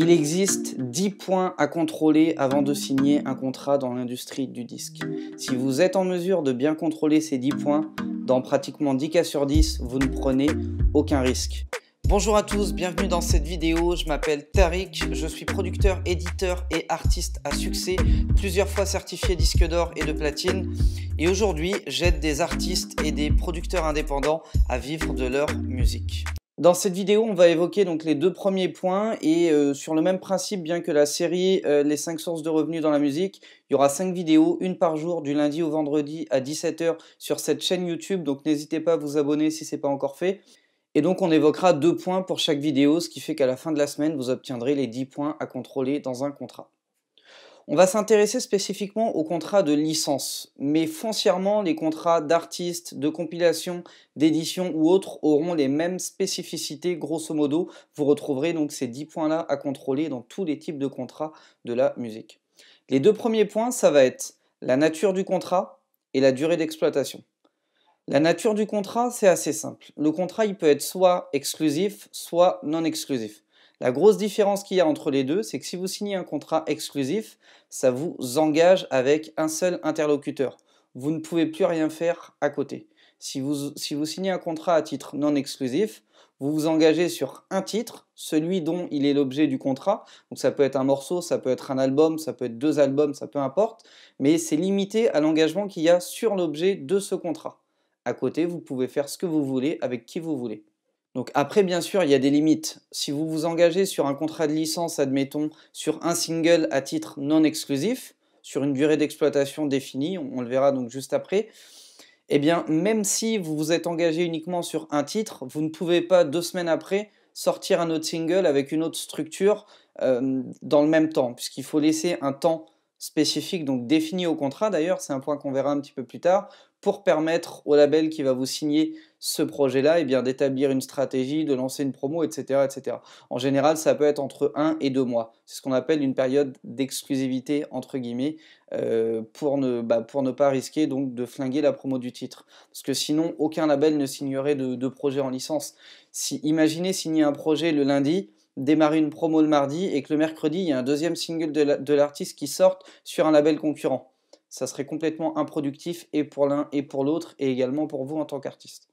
Il existe 10 points à contrôler avant de signer un contrat dans l'industrie du disque. Si vous êtes en mesure de bien contrôler ces 10 points, dans pratiquement 10 cas sur 10, vous ne prenez aucun risque. Bonjour à tous, bienvenue dans cette vidéo, je m'appelle Tariq, je suis producteur, éditeur et artiste à succès, plusieurs fois certifié disque d'or et de platine, et aujourd'hui j'aide des artistes et des producteurs indépendants à vivre de leur musique. Dans cette vidéo, on va évoquer donc les deux premiers points et euh, sur le même principe, bien que la série euh, Les 5 sources de revenus dans la musique, il y aura cinq vidéos, une par jour du lundi au vendredi à 17h sur cette chaîne YouTube, donc n'hésitez pas à vous abonner si ce n'est pas encore fait. Et donc on évoquera deux points pour chaque vidéo, ce qui fait qu'à la fin de la semaine, vous obtiendrez les 10 points à contrôler dans un contrat. On va s'intéresser spécifiquement aux contrats de licence, mais foncièrement, les contrats d'artistes, de compilation, d'édition ou autres auront les mêmes spécificités, grosso modo. Vous retrouverez donc ces 10 points-là à contrôler dans tous les types de contrats de la musique. Les deux premiers points, ça va être la nature du contrat et la durée d'exploitation. La nature du contrat, c'est assez simple. Le contrat, il peut être soit exclusif, soit non exclusif. La grosse différence qu'il y a entre les deux, c'est que si vous signez un contrat exclusif, ça vous engage avec un seul interlocuteur. Vous ne pouvez plus rien faire à côté. Si vous, si vous signez un contrat à titre non exclusif, vous vous engagez sur un titre, celui dont il est l'objet du contrat. Donc ça peut être un morceau, ça peut être un album, ça peut être deux albums, ça peut importe. Mais c'est limité à l'engagement qu'il y a sur l'objet de ce contrat. À côté, vous pouvez faire ce que vous voulez avec qui vous voulez. Donc après, bien sûr, il y a des limites. Si vous vous engagez sur un contrat de licence, admettons, sur un single à titre non exclusif, sur une durée d'exploitation définie, on, le verra donc juste après, eh bien, même si vous vous êtes engagé uniquement sur un titre, vous ne pouvez pas, deux semaines après, sortir un autre single avec une autre structure euh, dans le même temps, puisqu'il faut laisser un temps spécifique, donc défini au contrat d'ailleurs, c'est un point qu'on verra un petit peu plus tard, pour permettre au label qui va vous signer ce projet-là, eh d'établir une stratégie, de lancer une promo, etc., etc. En général, ça peut être entre 1 et 2 mois. C'est ce qu'on appelle une période d'exclusivité, entre guillemets, euh, bah, pour, ne, pas risquer donc de flinguer la promo du titre. Parce que sinon, aucun label ne signerait de, projet en licence. Si, imaginez signer un projet le lundi, démarrer une promo le mardi, et que le mercredi, il y a un deuxième single de l'artiste qui sorte sur un label concurrent ça serait complètement improductif et pour l'un et pour l'autre, et également pour vous en tant qu'artiste.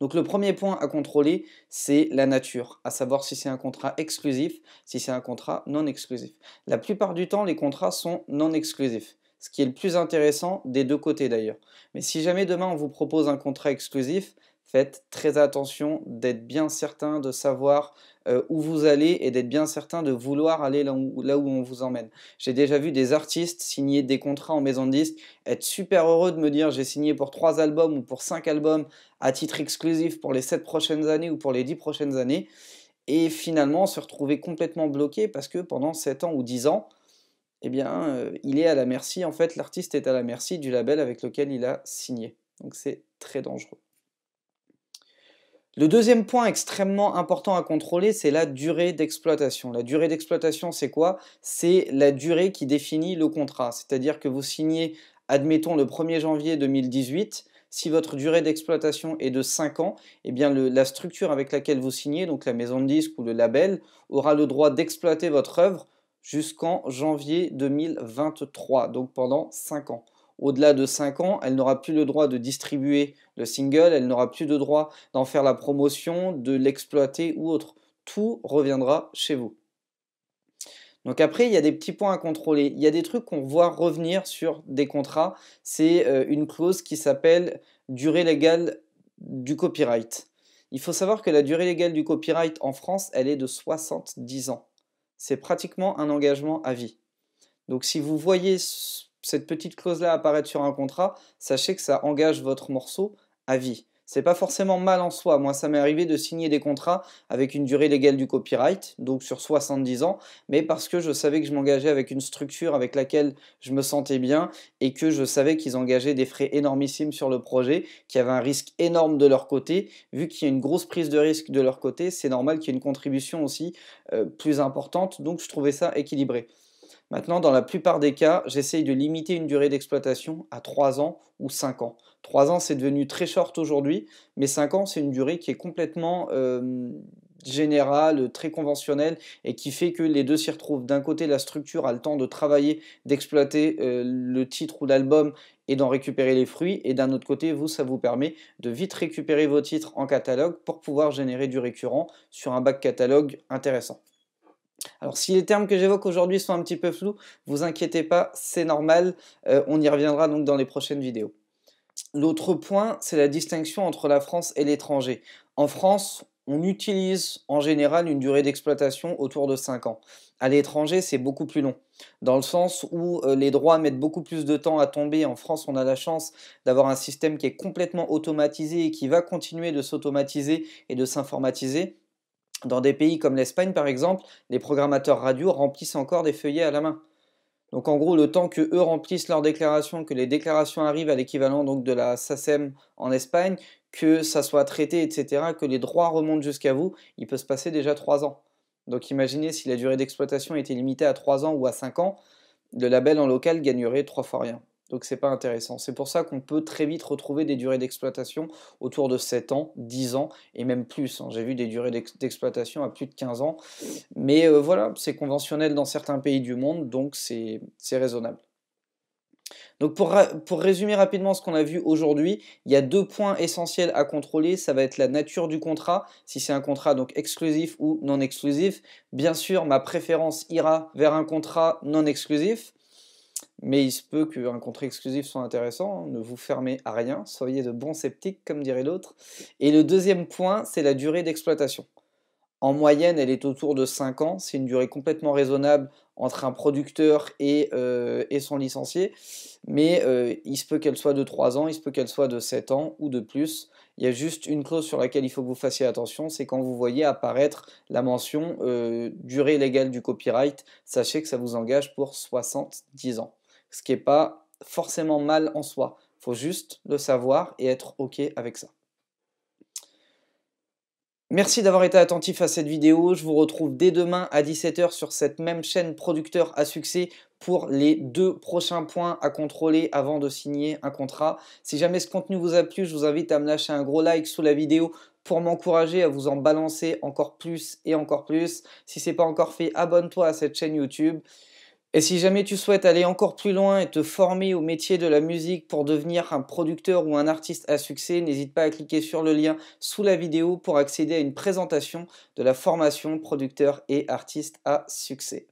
Donc le premier point à contrôler, c'est la nature, à savoir si c'est un contrat exclusif, si c'est un contrat non exclusif. La plupart du temps, les contrats sont non exclusifs, ce qui est le plus intéressant des deux côtés d'ailleurs. Mais si jamais demain on vous propose un contrat exclusif, faites très attention d'être bien certain de savoir euh, où vous allez et d'être bien certain de vouloir aller là où, on vous emmène. J'ai déjà vu des artistes signer des contrats en maison de disques, être super heureux de me dire j'ai signé pour trois albums ou pour cinq albums à titre exclusif pour les sept prochaines années ou pour les dix prochaines années, et finalement se retrouver complètement bloqué parce que pendant sept ans ou dix ans, eh bien, euh, il est à la merci, en fait, l'artiste est à la merci du label avec lequel il a signé. Donc c'est très dangereux. Le deuxième point extrêmement important à contrôler, c'est la durée d'exploitation. La durée d'exploitation, c'est quoi C'est la durée qui définit le contrat. C'est-à-dire que vous signez, admettons, le 1er janvier 2018. Si votre durée d'exploitation est de 5 ans, eh bien la structure avec laquelle vous signez, donc la maison de disque ou le label, aura le droit d'exploiter votre œuvre jusqu'en janvier 2023, donc pendant 5 ans au-delà de 5 ans, elle n'aura plus le droit de distribuer le single, elle n'aura plus le droit d'en faire la promotion, de l'exploiter ou autre. Tout reviendra chez vous. Donc après, il y a des petits points à contrôler. Il y a des trucs qu'on voit revenir sur des contrats. C'est euh, une clause qui s'appelle durée légale du copyright. Il faut savoir que la durée légale du copyright en France, elle est de 70 ans. C'est pratiquement un engagement à vie. Donc si vous voyez cette petite clause-là apparaître sur un contrat, sachez que ça engage votre morceau à vie. C'est pas forcément mal en soi. Moi, ça m'est arrivé de signer des contrats avec une durée légale du copyright, donc sur 70 ans, mais parce que je savais que je m'engageais avec une structure avec laquelle je me sentais bien et que je savais qu'ils engageaient des frais énormissimes sur le projet, qu'il y avait un risque énorme de leur côté. Vu qu'il y a une grosse prise de risque de leur côté, c'est normal qu'il y ait une contribution aussi euh, plus importante, donc je trouvais ça équilibré. Maintenant, dans la plupart des cas, j'essaye de limiter une durée d'exploitation à 3 ans ou 5 ans. 3 ans, c'est devenu très short aujourd'hui, mais 5 ans, c'est une durée qui est complètement générale, très conventionnelle, et qui fait que les deux s'y retrouvent. D'un côté, la structure a le temps de travailler, d'exploiter le titre ou l'album et d'en récupérer les fruits. Et d'un autre côté, vous, ça vous permet de vite récupérer vos titres en catalogue pour pouvoir générer du récurrent sur un bac catalogue intéressant. Alors si les termes que j'évoque aujourd'hui sont un petit peu flous, vous inquiétez pas, c'est normal, euh, on y reviendra donc dans les prochaines vidéos. L'autre point, c'est la distinction entre la France et l'étranger. En France, on utilise en général une durée d'exploitation autour de 5 ans. À l'étranger, c'est beaucoup plus long, dans le sens où euh, les droits mettent beaucoup plus de temps à tomber. En France, on a la chance d'avoir un système qui est complètement automatisé et qui va continuer de s'automatiser et de s'informatiser. Dans des pays comme l'Espagne, par exemple, les programmateurs radio remplissent encore des feuillets à la main. Donc en gros, le temps que eux remplissent leurs déclarations, que les déclarations arrivent à l'équivalent donc de la SACEM en Espagne, que ça soit traité, etc., que les droits remontent jusqu'à vous, il peut se passer déjà trois ans. Donc imaginez si la durée d'exploitation était limitée à trois ans ou à cinq ans, le label en local gagnerait trois fois rien. Donc c'est pas intéressant. C'est pour ça qu'on peut très vite retrouver des durées d'exploitation autour de 7 ans, 10 ans et même plus. Hein. J'ai vu des durées d'exploitation à plus de 15 ans. Mais euh, voilà, c'est conventionnel dans certains pays du monde, donc c'est raisonnable. Donc pour, pour, résumer rapidement ce qu'on a vu aujourd'hui, il y a deux points essentiels à contrôler, ça va être la nature du contrat, si c'est un contrat donc exclusif ou non exclusif. Bien sûr, ma préférence ira vers un contrat non exclusif, mais il se peut qu'un contrat exclusif soit intéressant, hein. ne vous fermez à rien, soyez de bons sceptiques, comme dirait l'autre. Et le deuxième point, c'est la durée d'exploitation. En moyenne, elle est autour de 5 ans, c'est une durée complètement raisonnable entre un producteur et, euh, son licencié, mais euh, il se peut qu'elle soit de 3 ans, il se peut qu'elle soit de 7 ans ou de plus. Il y a juste une clause sur laquelle il faut que vous fassiez attention, c'est quand vous voyez apparaître la mention euh, durée légale du copyright, sachez que ça vous engage pour 70 ans ce qui n'est pas forcément mal en soi. Il faut juste le savoir et être OK avec ça. Merci d'avoir été attentif à cette vidéo. Je vous retrouve dès demain à 17h sur cette même chaîne producteur à succès pour les deux prochains points à contrôler avant de signer un contrat. Si jamais ce contenu vous a plu, je vous invite à me lâcher un gros like sous la vidéo pour m'encourager à vous en balancer encore plus et encore plus. Si ce n'est pas encore fait, abonne-toi à cette chaîne YouTube. Et si jamais tu souhaites aller encore plus loin et te former au métier de la musique pour devenir un producteur ou un artiste à succès, n'hésite pas à cliquer sur le lien sous la vidéo pour accéder à une présentation de la formation producteur et artiste à succès.